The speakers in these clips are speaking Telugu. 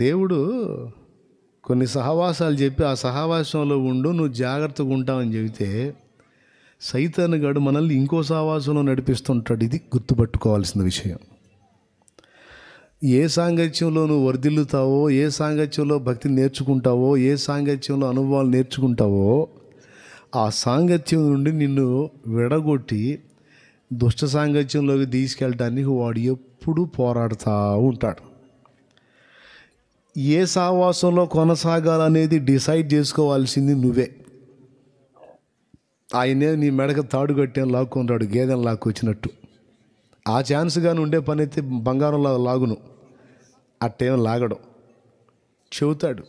దేవుడు కొన్ని సహవాసాలు చెప్పి ఆ సహవాసంలో ఉండు నువ్వు జాగ్రత్తగా ఉంటావని చెబితే సైతాన్ గడు మనల్ని ఇంకో సహవాసంలో నడిపిస్తుంటాడు ఇది గుర్తుపట్టుకోవాల్సిన విషయం ఏ సాంగత్యంలో నువ్వు వర్ధిల్లుతావో ఏ సాంగత్యంలో భక్తి నేర్చుకుంటావో ఏ సాంగత్యంలో అనుభవాలు నేర్చుకుంటావో ఆ సాంగత్యం నుండి నిన్ను విడగొట్టి దుష్ట సాంగత్యంలోకి తీసుకెళ్ళడానికి వాడు ఎప్పుడూ పోరాడుతూ ఉంటాడు ఏ సావాసంలో కొనసాగాలనేది డిసైడ్ చేసుకోవాల్సింది నువ్వే ఆయనే నీ మెడకు తాడు కట్టే లాక్కుంటాడు లాక్కు లాక్కొచ్చినట్టు ఆ ఛాన్స్గానే ఉండే పని అయితే బంగారంలా లాగును అట్టేం లాగడం చెబుతాడు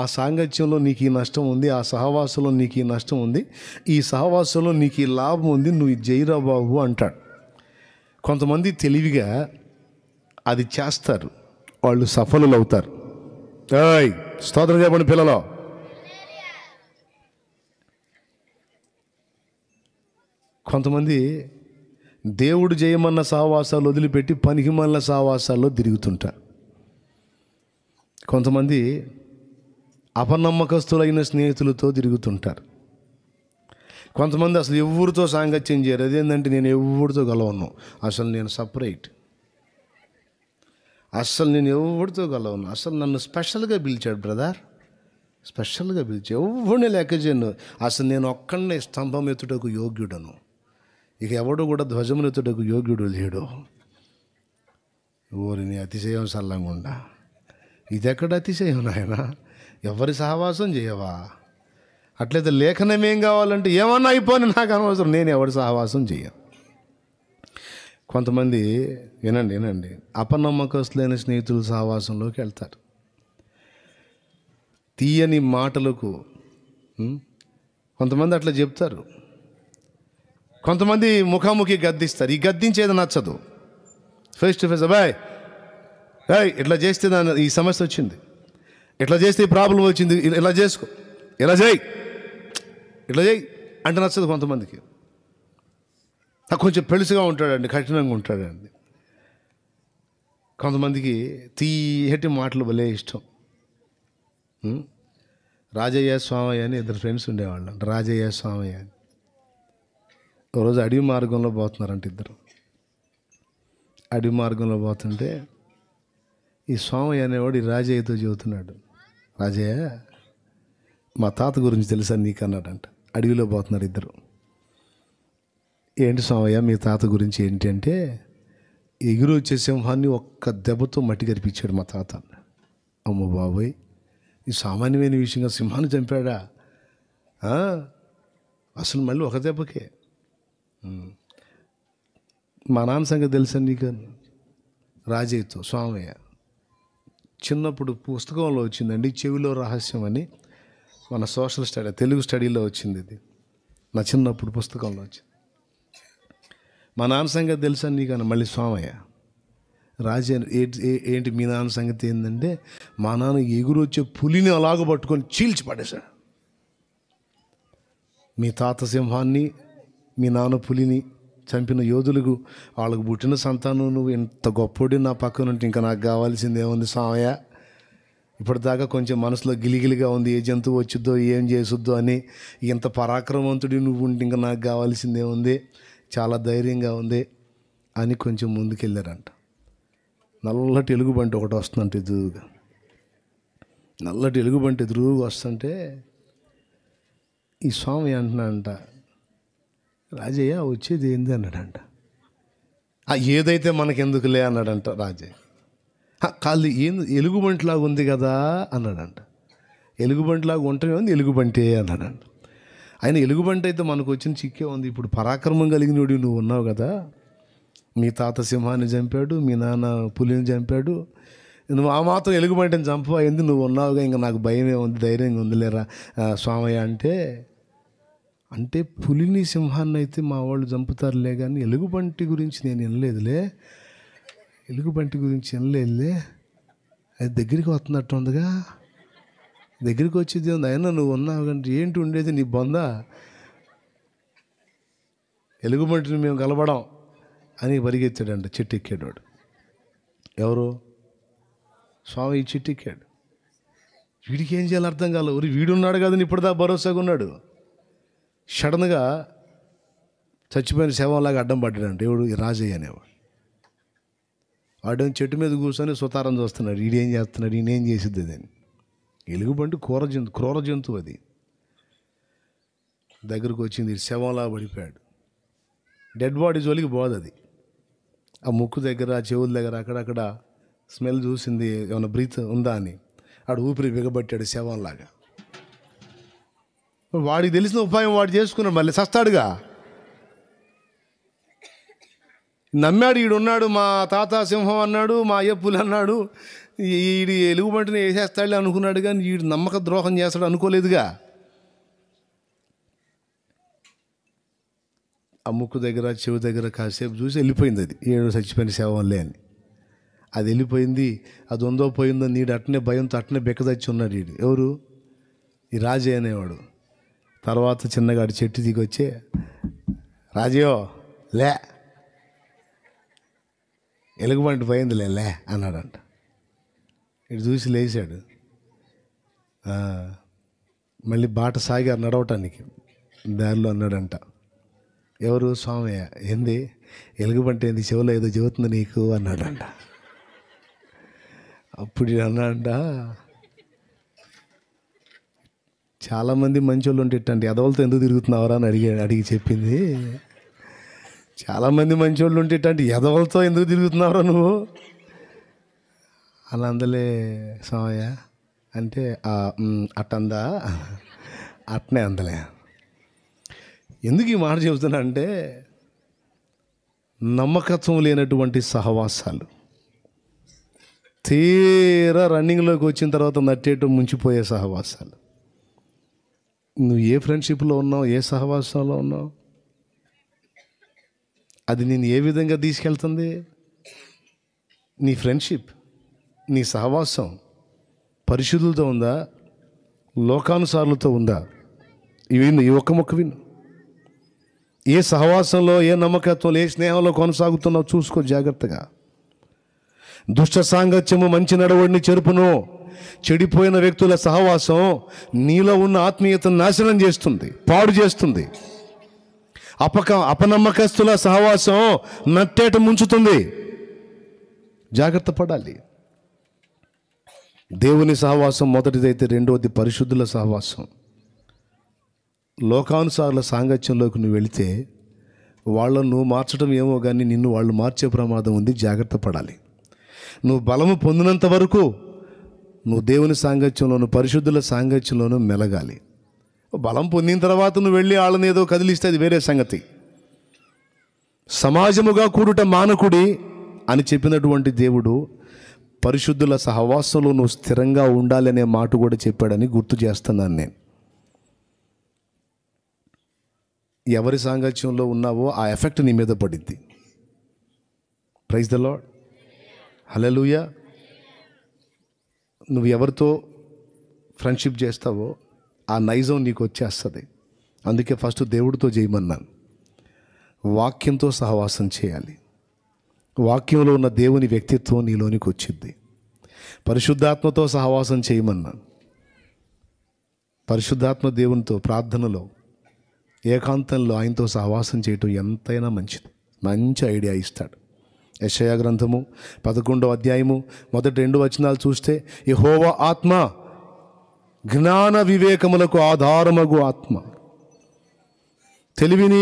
ఆ సాంగత్యంలో నీకు ఈ నష్టం ఉంది ఆ సహవాసంలో నీకు ఈ నష్టం ఉంది ఈ సహవాసంలో నీకు ఈ లాభం ఉంది నువ్వు జైరా బాబు అంటాడు కొంతమంది తెలివిగా అది చేస్తారు వాళ్ళు సఫలులవుతారు స్తోత్రం చెప్పండి పిల్లలు కొంతమంది దేవుడు చేయమన్న సావాసాలు వదిలిపెట్టి పనికిమల్ల సావాసాల్లో తిరుగుతుంటారు కొంతమంది అపనమ్మకస్తులైన స్నేహితులతో తిరుగుతుంటారు కొంతమంది అసలు ఎవరితో సాంగత్యం చేయరు అదేంటంటే నేను ఎవరితో కలవను అసలు నేను సపరేట్ అస్సలు నేను ఎవరితో కలవను అసలు నన్ను స్పెషల్గా పిలిచాడు బ్రదర్ స్పెషల్గా పిలిచి ఎవరిని లెక్క చేయను అసలు నేను ఒక్కడనే స్తంభం ఎత్తుటకు యోగ్యుడను ఇక ఎవడు కూడా ధ్వజమునెత్తుటకు యోగ్యుడు లేడు ఓరిని అతిశయం ఇది ఇదెక్కడ అతిశయం నాయన ఎవరి సహవాసం చేయవా అట్లయితే లేఖనం ఏం కావాలంటే ఏమన్నా అయిపోయిన నాకు అనవసరం నేను ఎవరి సహవాసం చేయను కొంతమంది వినండి వినండి లేని స్నేహితులు సహవాసంలోకి వెళ్తారు తీయని మాటలకు కొంతమంది అట్లా చెప్తారు కొంతమంది ముఖాముఖి గద్దిస్తారు ఈ గద్దించేది నచ్చదు ఫేస్ టు ఫేస్ అబ్బాయ్ రాయ్ ఇట్లా చేస్తే దాని ఈ సమస్య వచ్చింది ఇట్లా చేస్తే ఈ ప్రాబ్లం వచ్చింది ఇలా చేసుకో ఇలా చేయి ఇట్లా చేయి అంటే నచ్చదు కొంతమందికి నాకు కొంచెం పెలుసుగా ఉంటాడండి కఠినంగా ఉంటాడండి కొంతమందికి తీయటి మాటలు భలే ఇష్టం రాజయ్య స్వామయ్య అని ఇద్దరు ఫ్రెండ్స్ ఉండేవాళ్ళం రాజయ్య స్వామయ్య అని ఒకరోజు అడవి మార్గంలో పోతున్నారంట ఇద్దరు అడవి మార్గంలో పోతుంటే ఈ స్వామయ్య అనేవాడు ఈ రాజయ్యతో చెబుతున్నాడు రాజయ్య మా తాత గురించి తెలుసా నీకు అన్నాడంట అడవిలో పోతున్నారు ఇద్దరు ఏంటి స్వామయ్య మీ తాత గురించి ఏంటంటే ఎగురు వచ్చే సింహాన్ని ఒక్క దెబ్బతో మట్టి కనిపించాడు మా తాత అమ్మ బాబోయ్ ఈ సామాన్యమైన విషయంగా సింహాన్ని చంపాడా అసలు మళ్ళీ ఒక దెబ్బకే మా నాన్న సంగతి తెలుసా నీకు రాజయ్యతో స్వామయ్య చిన్నప్పుడు పుస్తకంలో వచ్చిందండి చెవిలో రహస్యం అని మన సోషల్ స్టడీ తెలుగు స్టడీలో వచ్చింది ఇది నా చిన్నప్పుడు పుస్తకంలో వచ్చింది మా నాన్న సంగతి తెలుసా నీకు అని మళ్ళీ స్వామయ్య రాజా ఏంటి మీ నాన్న సంగతి ఏంటంటే మా నాన్న ఎగురు వచ్చే పులిని అలాగ పట్టుకొని చీల్చి పడేశాడు మీ తాత సింహాన్ని మీ నాన్న పులిని చంపిన యోధులకు వాళ్ళకు పుట్టిన సంతానం నువ్వు ఇంత గొప్పోడి నా పక్కన ఉంటే ఇంకా నాకు కావాల్సింది ఏముంది సామయ్య ఇప్పటిదాకా కొంచెం మనసులో గిలిగిలిగా ఉంది ఏ జంతువు వచ్చిద్దో ఏం చేసుద్దో అని ఇంత పరాక్రమవంతుడి నువ్వు ఉంటే ఇంకా నాకు కావాల్సింది ఏముంది చాలా ధైర్యంగా ఉంది అని కొంచెం ముందుకెళ్ళారంట నల్ల తెలుగు బంట ఒకటి వస్తుందంటే ఎదురుగా నల్ల తెలుగు బంట ఎదురుగా వస్తుంటే ఈ స్వామి అంటున్నాడంట రాజయ్య వచ్చేది ఏంది అన్నాడంట ఆ ఏదైతే ఎందుకులే అన్నాడంట రాజయ్య కాళ్ళు ఏం ఎలుగుబంటిలాగా ఉంది కదా అన్నాడంట ఎలుగుబంటిలాగా ఉంది ఎలుగుబంటే అన్నాడంట ఆయన ఎలుగుబంట అయితే మనకు వచ్చిన చిక్కే ఉంది ఇప్పుడు పరాక్రమం కలిగినోడు నువ్వు ఉన్నావు కదా మీ తాత సింహాన్ని చంపాడు మీ నాన్న పులిని చంపాడు నువ్వు ఆ మాత్రం ఎలుగుబంటిని చంపబోయింది నువ్వు ఉన్నావుగా ఇంకా నాకు భయమే ఉంది ధైర్యంగా ఉందిలేరా స్వామయ్య అంటే అంటే పులిని సింహాన్ని అయితే మా వాళ్ళు చంపుతారులే కానీ ఎలుగుబంటి గురించి నేను వినలేదులే ఎలుగుబంటి గురించి వినలేదులే అది దగ్గరికి వస్తున్నట్టు ఉందిగా దగ్గరికి వచ్చేది నాయన నువ్వు ఉన్నావు కంటే ఏంటి ఉండేది నీ బొంద ఎలుగుబంటిని మేము కలవడం అని పరిగెత్తాడంట చెట్టు ఎక్కాడు ఎవరు స్వామి ఈ చెట్టు ఎక్కాడు వీడికి ఏం చేయాలో అర్థం కాలేదు వీడు వీడున్నాడు కదా ఇప్పుడుదా భరోసాగా ఉన్నాడు సడన్గా చచ్చిపోయిన శవంలాగా అడ్డం పడ్డాడంట ఎవడు రాజయ్య అనేవాడు వాడు చెట్టు మీద కూర్చొని సుతారం చూస్తున్నాడు వీడేం చేస్తున్నాడు ఏం చేసిద్ది అని ఎలుగుబంటి కూర జంతు క్రూర జంతువు అది దగ్గరకు వచ్చింది శవంలా పడిపోయాడు డెడ్ బాడీ జోలికి పోదు అది ఆ ముక్కు దగ్గర చెవుల దగ్గర అక్కడక్కడ స్మెల్ చూసింది ఏమైనా బ్రీత్ ఉందా అని ఆడు ఊపిరి బిగబట్టాడు శవంలాగా వాడికి తెలిసిన ఉపాయం వాడు చేసుకున్నాడు మళ్ళీ సస్తాడుగా నమ్మాడు ఈడున్నాడు మా తాత సింహం అన్నాడు మా అయ్యప్పులు అన్నాడు వీడి ఎలుగుబంటిని వేసేస్తాడు అనుకున్నాడు కానీ వీడు నమ్మక ద్రోహం చేస్తాడు అనుకోలేదుగా ఆ ముక్కు దగ్గర చెవి దగ్గర కాసేపు చూసి వెళ్ళిపోయింది అది ఏడు చచ్చిపోయిన సేవలే అని అది వెళ్ళిపోయింది అది ఉందో పోయిందో నీడు అట్నే భయంతో అట్నే బెక్కదచ్చి ఉన్నాడు వీడు ఎవరు ఈ రాజే అనేవాడు తర్వాత చిన్నగా చెట్టు దిగొచ్చే రాజయో లే ఎలుగుబంటి పోయిందిలే లే అన్నాడంట ఇటు చూసి లేచాడు మళ్ళీ బాట సాగారు నడవటానికి దారిలో అన్నాడంట ఎవరు స్వామయ్య ఏంది ఎలుగుబంట ఏంది చెవులో ఏదో చెబుతుంది నీకు అన్నాడంట అప్పుడు అన్నాడంట చాలామంది మంచి వాళ్ళు ఉంటేటండి ఎదవలతో ఎందుకు తిరుగుతున్నావరా అని అడిగి అడిగి చెప్పింది చాలామంది మంచి ఉంటే ఉంటేటండి ఎదవలతో ఎందుకు తిరుగుతున్నావురా నువ్వు అలా అందలే సమయ అంటే అట్టందా అట్నే అందలే ఎందుకు ఈ మాట చెబుతున్నా అంటే నమ్మకత్వం లేనటువంటి సహవాసాలు తీరా రన్నింగ్లోకి వచ్చిన తర్వాత నట్టేటం ముంచిపోయే సహవాసాలు నువ్వు ఏ ఫ్రెండ్షిప్లో ఉన్నావు ఏ సహవాసంలో ఉన్నావు అది నేను ఏ విధంగా తీసుకెళ్తుంది నీ ఫ్రెండ్షిప్ నీ సహవాసం పరిశుద్ధులతో ఉందా లోకానుసారులతో ఉందా ఇవి ఈ ఒక్క మొక్క విను ఏ సహవాసంలో ఏ నమ్మకత్వం ఏ స్నేహంలో కొనసాగుతున్నావు చూసుకో జాగ్రత్తగా దుష్ట సాంగత్యము మంచి నడవడిని చెరుపును చెడిపోయిన వ్యక్తుల సహవాసం నీలో ఉన్న ఆత్మీయతను నాశనం చేస్తుంది పాడు చేస్తుంది అపక అపనమ్మకస్తుల సహవాసం నట్టేట ముంచుతుంది జాగ్రత్త పడాలి దేవుని సహవాసం మొదటిదైతే రెండవది పరిశుద్ధుల సహవాసం లోకానుసారుల సాంగత్యంలోకి నువ్వు వెళితే వాళ్ళను నువ్వు మార్చడం ఏమో కానీ నిన్ను వాళ్ళు మార్చే ప్రమాదం ఉంది జాగ్రత్త పడాలి నువ్వు బలము పొందినంత వరకు నువ్వు దేవుని సాంగత్యంలోను పరిశుద్ధుల సాంగత్యంలోనూ మెలగాలి బలం పొందిన తర్వాత నువ్వు వెళ్ళి వాళ్ళని ఏదో కదిలిస్తే అది వేరే సంగతి సమాజముగా కూడుట మానకుడి అని చెప్పినటువంటి దేవుడు పరిశుద్ధుల సహవాసంలో నువ్వు స్థిరంగా ఉండాలనే మాట కూడా చెప్పాడని గుర్తు చేస్తున్నాను నేను ఎవరి సాంగత్యంలో ఉన్నావో ఆ ఎఫెక్ట్ నీ మీద పడింది ప్రైజ్ ద లాడ్ హలలుయ నువ్వు ఎవరితో ఫ్రెండ్షిప్ చేస్తావో ఆ నైజం నీకు వచ్చేస్తుంది అందుకే ఫస్ట్ దేవుడితో చేయమన్నాను వాక్యంతో సహవాసం చేయాలి వాక్యంలో ఉన్న దేవుని వ్యక్తిత్వం నీలోనికి వచ్చింది పరిశుద్ధాత్మతో సహవాసం చేయమన్నాను పరిశుద్ధాత్మ దేవునితో ప్రార్థనలో ఏకాంతంలో ఆయనతో సహవాసం చేయటం ఎంతైనా మంచిది మంచి ఐడియా ఇస్తాడు యశయ గ్రంథము పదకొండో అధ్యాయము మొదటి రెండు వచనాలు చూస్తే యహోవ ఆత్మ జ్ఞాన వివేకములకు ఆధారమగు ఆత్మ తెలివిని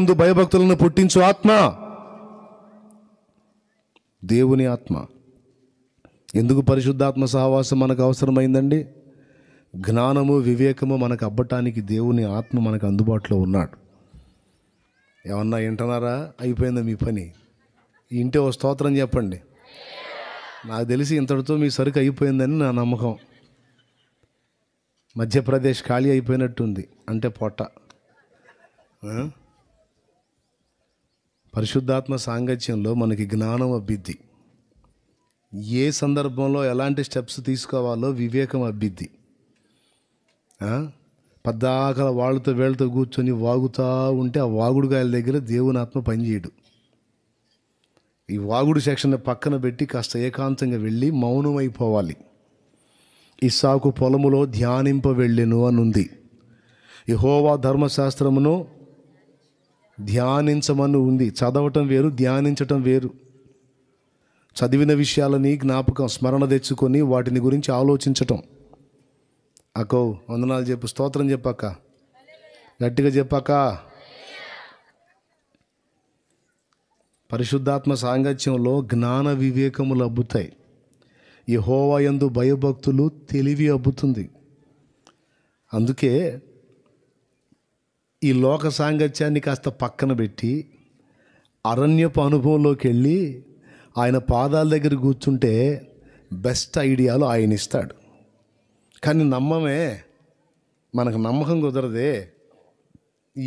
ఎందు భయభక్తులను పుట్టించు ఆత్మ దేవుని ఆత్మ ఎందుకు పరిశుద్ధాత్మ సహవాసం మనకు అవసరమైందండి జ్ఞానము వివేకము మనకు అబ్బటానికి దేవుని ఆత్మ మనకు అందుబాటులో ఉన్నాడు ఏమన్నా వింటున్నారా అయిపోయింది మీ పని ఇంటే ఓ స్తోత్రం చెప్పండి నాకు తెలిసి ఇంతటితో మీ సరుకు అయిపోయిందని నా నమ్మకం మధ్యప్రదేశ్ ఖాళీ అయిపోయినట్టుంది అంటే పొట్ట పరిశుద్ధాత్మ సాంగత్యంలో మనకి జ్ఞానం అభిద్ది ఏ సందర్భంలో ఎలాంటి స్టెప్స్ తీసుకోవాలో వివేకం అభిద్ది పద్దాకల వాళ్ళతో వేళ్ళతో కూర్చొని వాగుతూ ఉంటే ఆ వాగుడుగాయల దగ్గర దేవుని ఆత్మ పనిచేయడు ఈ వాగుడు సెక్షన్ పక్కన పెట్టి కాస్త ఏకాంతంగా వెళ్ళి మౌనమైపోవాలి ఇస్సాకు పొలములో ధ్యానింప వెళ్ళెను ఈ యహోవా ధర్మశాస్త్రమును ధ్యానించమని ఉంది చదవటం వేరు ధ్యానించటం వేరు చదివిన విషయాలని జ్ఞాపకం స్మరణ తెచ్చుకొని వాటిని గురించి ఆలోచించటం అకో వందనాలు చెప్పు స్తోత్రం చెప్పాక గట్టిగా చెప్పాక పరిశుద్ధాత్మ సాంగత్యంలో జ్ఞాన వివేకములు అబ్బుతాయి ఈ హోవా ఎందు భయభక్తులు తెలివి అబ్బుతుంది అందుకే ఈ లోక సాంగత్యాన్ని కాస్త పక్కన పెట్టి అరణ్యపు అనుభవంలోకి వెళ్ళి ఆయన పాదాల దగ్గర కూర్చుంటే బెస్ట్ ఐడియాలు ఆయన ఇస్తాడు కానీ నమ్మమే మనకు నమ్మకం కుదరదే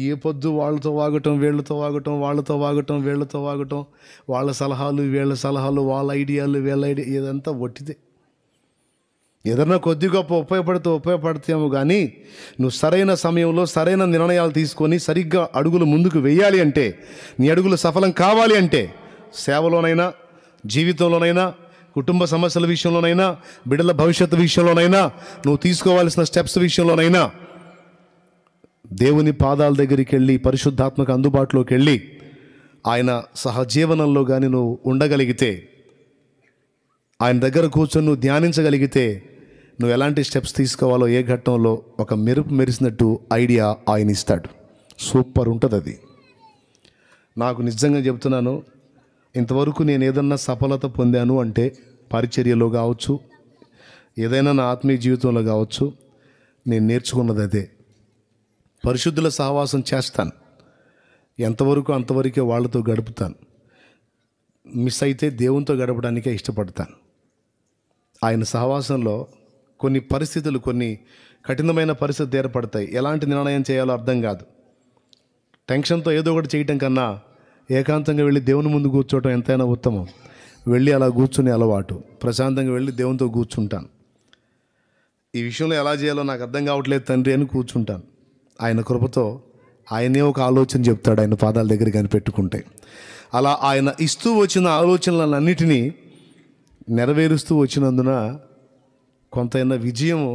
ఏ పొద్దు వాళ్ళతో వాగటం వీళ్ళతో వాగటం వాళ్ళతో వాగటం వీళ్ళతో వాగటం వాళ్ళ సలహాలు వీళ్ళ సలహాలు వాళ్ళ ఐడియాలు వీళ్ళ ఐడియా ఇదంతా ఒట్టిదే ఏదన్నా కొద్ది గొప్ప ఉపయోగపడుతూ ఉపయోగపడతాము కానీ నువ్వు సరైన సమయంలో సరైన నిర్ణయాలు తీసుకొని సరిగ్గా అడుగులు ముందుకు వేయాలి అంటే నీ అడుగులు సఫలం కావాలి అంటే సేవలోనైనా జీవితంలోనైనా కుటుంబ సమస్యల విషయంలోనైనా బిడ్డల భవిష్యత్తు విషయంలోనైనా నువ్వు తీసుకోవాల్సిన స్టెప్స్ విషయంలోనైనా దేవుని పాదాల దగ్గరికి వెళ్ళి పరిశుద్ధాత్మక అందుబాటులోకి వెళ్ళి ఆయన సహజీవనంలో కానీ నువ్వు ఉండగలిగితే ఆయన దగ్గర కూర్చొని నువ్వు ధ్యానించగలిగితే నువ్వు ఎలాంటి స్టెప్స్ తీసుకోవాలో ఏ ఘట్టంలో ఒక మెరుపు మెరిసినట్టు ఐడియా ఆయన ఇస్తాడు సూపర్ ఉంటుంది అది నాకు నిజంగా చెప్తున్నాను ఇంతవరకు నేను ఏదన్నా సఫలత పొందాను అంటే పరిచర్యలో కావచ్చు ఏదైనా నా ఆత్మీయ జీవితంలో కావచ్చు నేను నేర్చుకున్నది అదే పరిశుద్ధుల సహవాసం చేస్తాను ఎంతవరకు అంతవరకే వాళ్ళతో గడుపుతాను మిస్ అయితే దేవునితో గడపడానికే ఇష్టపడతాను ఆయన సహవాసంలో కొన్ని పరిస్థితులు కొన్ని కఠినమైన పరిస్థితులు ఏర్పడతాయి ఎలాంటి నిర్ణయం చేయాలో అర్థం కాదు టెన్షన్తో ఏదో ఒకటి చేయటం కన్నా ఏకాంతంగా వెళ్ళి దేవుని ముందు కూర్చోవటం ఎంతైనా ఉత్తమం వెళ్ళి అలా కూర్చునే అలవాటు ప్రశాంతంగా వెళ్ళి దేవునితో కూర్చుంటాను ఈ విషయంలో ఎలా చేయాలో నాకు అర్థం కావట్లేదు తండ్రి అని కూర్చుంటాను ఆయన కృపతో ఆయనే ఒక ఆలోచన చెప్తాడు ఆయన పాదాల దగ్గర కనిపెట్టుకుంటే అలా ఆయన ఇస్తూ వచ్చిన ఆలోచనలన్నిటినీ నెరవేరుస్తూ వచ్చినందున కొంతైనా విజయము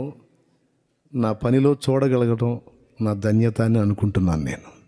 నా పనిలో చూడగలగటం నా ధన్యత అని అనుకుంటున్నాను నేను